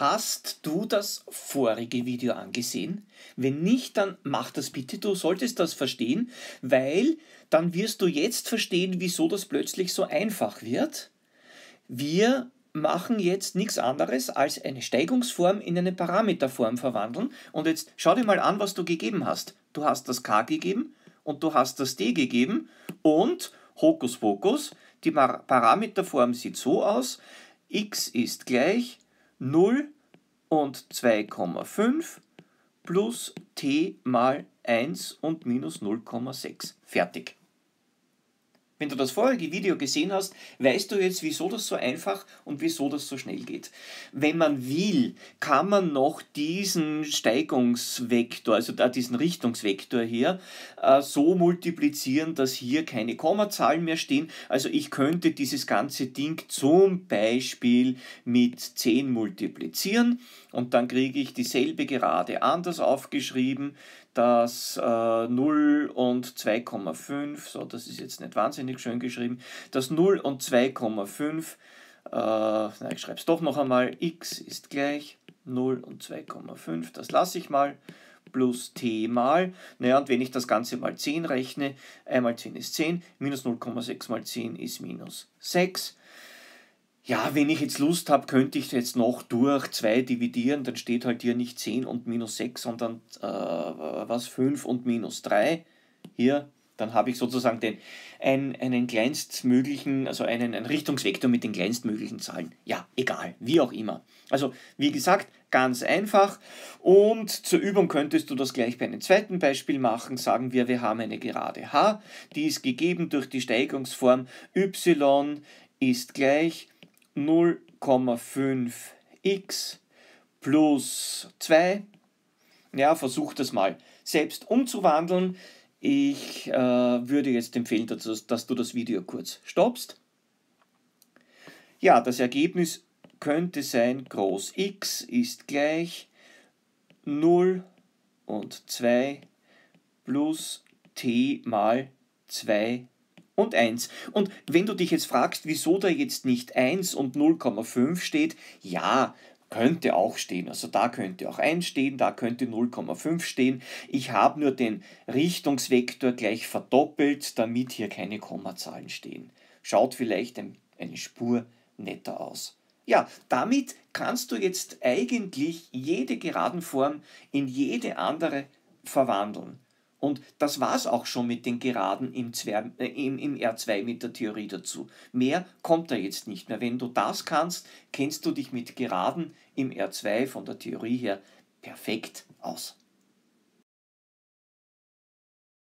Hast du das vorige Video angesehen? Wenn nicht, dann mach das bitte. Du solltest das verstehen, weil dann wirst du jetzt verstehen, wieso das plötzlich so einfach wird. Wir machen jetzt nichts anderes als eine Steigungsform in eine Parameterform verwandeln. Und jetzt schau dir mal an, was du gegeben hast. Du hast das k gegeben und du hast das d gegeben und Hokuspokus, die Parameterform sieht so aus, x ist gleich 0 und 2,5 plus t mal 1 und minus 0,6. Fertig. Wenn du das vorige Video gesehen hast, weißt du jetzt, wieso das so einfach und wieso das so schnell geht. Wenn man will, kann man noch diesen Steigungsvektor, also diesen Richtungsvektor hier, äh, so multiplizieren, dass hier keine Kommazahlen mehr stehen. Also ich könnte dieses ganze Ding zum Beispiel mit 10 multiplizieren und dann kriege ich dieselbe Gerade anders aufgeschrieben, dass 0 äh, und 2,5, so das ist jetzt nicht wahnsinnig wahnsinnig schön geschrieben, dass 0 und 2,5, äh, ich schreibe es doch noch einmal, x ist gleich 0 und 2,5, das lasse ich mal, plus t mal, naja, und wenn ich das Ganze mal 10 rechne, einmal 10 ist 10, minus 0,6 mal 10 ist minus 6, ja, wenn ich jetzt Lust habe, könnte ich jetzt noch durch 2 dividieren, dann steht halt hier nicht 10 und minus 6, sondern äh, was 5 und minus 3. Hier dann habe ich sozusagen den, ein, einen kleinstmöglichen, also einen, einen Richtungsvektor mit den kleinstmöglichen Zahlen. Ja, egal, wie auch immer. Also, wie gesagt, ganz einfach. Und zur Übung könntest du das gleich bei einem zweiten Beispiel machen. Sagen wir, wir haben eine gerade h, die ist gegeben durch die Steigungsform y ist gleich 0,5x plus 2. Ja, versuch das mal selbst umzuwandeln. Ich äh, würde jetzt empfehlen, dass, dass du das Video kurz stoppst. Ja, das Ergebnis könnte sein, groß x ist gleich 0 und 2 plus t mal 2 und 1. Und wenn du dich jetzt fragst, wieso da jetzt nicht 1 und 0,5 steht, ja, könnte auch stehen. Also da könnte auch 1 stehen, da könnte 0,5 stehen. Ich habe nur den Richtungsvektor gleich verdoppelt, damit hier keine Kommazahlen stehen. Schaut vielleicht eine Spur netter aus. Ja, damit kannst du jetzt eigentlich jede geraden Form in jede andere verwandeln. Und das war es auch schon mit den Geraden im, Zwer äh, im, im R2 mit der Theorie dazu. Mehr kommt da jetzt nicht mehr. Wenn du das kannst, kennst du dich mit Geraden im R2 von der Theorie her perfekt aus.